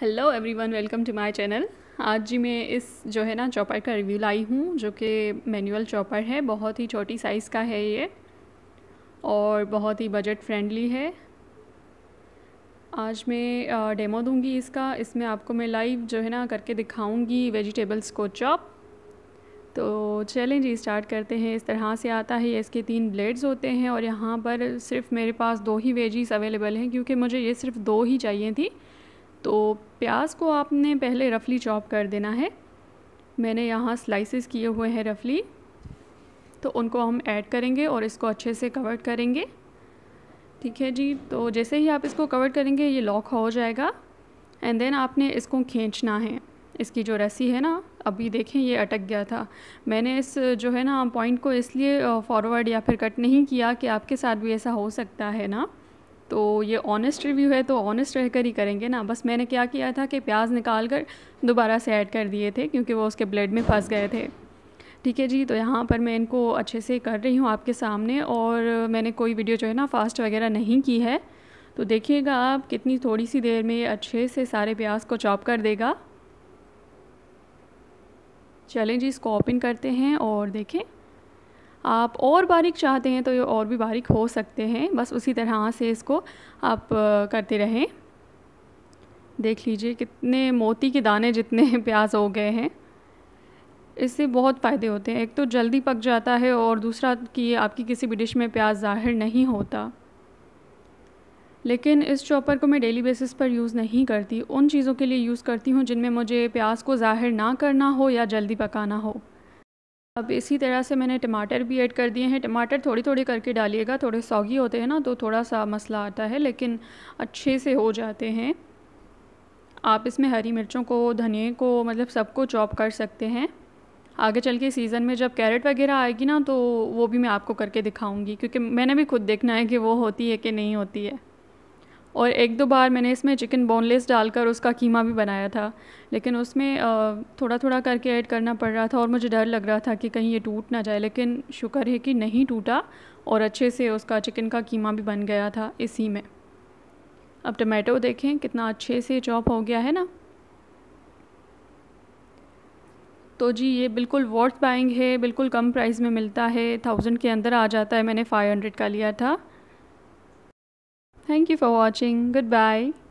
Hello everyone welcome to my channel आज जी मैं इस जो है ना चॉपर का रिव्यू लाई हूँ जो कि मैनुअल चॉपर है बहुत ही छोटी साइज़ का है ये और बहुत ही बजट फ्रेंडली है आज मैं डेमो दूंगी इसका इसमें आपको मैं लाइव जो है ना करके दिखाऊंगी वेजिटेबल्स को चॉप तो चलें जी स्टार्ट करते हैं इस तरह से आता है इसके तीन ब्लेड्स होते हैं और यहाँ पर सिर्फ मेरे पास दो ही वेजीज अवेलेबल हैं क्योंकि मुझे ये सिर्फ दो ही चाहिए थी तो प्याज को आपने पहले रफली चॉप कर देना है मैंने यहाँ स्लाइसेस किए हुए हैं रफली तो उनको हम ऐड करेंगे और इसको अच्छे से कवर करेंगे ठीक है जी तो जैसे ही आप इसको कवर करेंगे ये लॉक हो जाएगा एंड देन आपने इसको खींचना है इसकी जो रस्सी है ना अभी देखें ये अटक गया था मैंने इस जो है ना पॉइंट को इसलिए फॉरवर्ड या फिर कट नहीं किया कि आपके साथ भी ऐसा हो सकता है ना तो ये ऑनेस्ट रिव्यू है तो ऑनेस्ट रहकर ही करेंगे ना बस मैंने क्या किया था कि प्याज निकाल कर दोबारा से ऐड कर दिए थे क्योंकि वो उसके ब्लड में फंस गए थे ठीक है जी तो यहाँ पर मैं इनको अच्छे से कर रही हूँ आपके सामने और मैंने कोई वीडियो जो है ना फास्ट वगैरह नहीं की है तो देखिएगा आप कितनी थोड़ी सी देर में ये अच्छे से सारे प्याज को चॉप कर देगा चलें जी इसको ओपन करते हैं और देखें आप और बारीक चाहते हैं तो ये और भी बारीक हो सकते हैं बस उसी तरह से इसको आप करते रहें देख लीजिए कितने मोती के दाने जितने प्याज हो गए हैं इससे बहुत फ़ायदे होते हैं एक तो जल्दी पक जाता है और दूसरा कि आपकी किसी भी डिश में प्याज ज़ाहिर नहीं होता लेकिन इस चॉपर को मैं डेली बेसिस पर यूज़ नहीं करती उन चीज़ों के लिए यूज़ करती हूँ जिनमें मुझे प्याज को ज़ाहिर ना करना हो या जल्दी पकाना हो अब इसी तरह से मैंने टमाटर भी ऐड कर दिए हैं टमाटर थोड़ी थोड़ी करके डालिएगा थोड़े सौगी होते हैं ना तो थोड़ा सा मसला आता है लेकिन अच्छे से हो जाते हैं आप इसमें हरी मिर्चों को धनिए को मतलब सबको चॉप कर सकते हैं आगे चल के सीज़न में जब कैरेट वगैरह आएगी ना तो वो भी मैं आपको करके दिखाऊंगी क्योंकि मैंने भी खुद देखना है कि वो होती है कि नहीं होती है और एक दो बार मैंने इसमें चिकन बोनलेस डालकर उसका कीमा भी बनाया था लेकिन उसमें थोड़ा थोड़ा करके ऐड करना पड़ रहा था और मुझे डर लग रहा था कि कहीं ये टूट ना जाए लेकिन शुक्र है कि नहीं टूटा और अच्छे से उसका चिकन का कीमा भी बन गया था इसी में अब टमाटो देखें कितना अच्छे से चॉप हो गया है ना तो जी ये बिल्कुल वर्थ बाइंग है बिल्कुल कम प्राइस में मिलता है थाउजेंड के अंदर आ जाता है मैंने फ़ाइव हंड्रेड का लिया था Thank you for watching. Goodbye.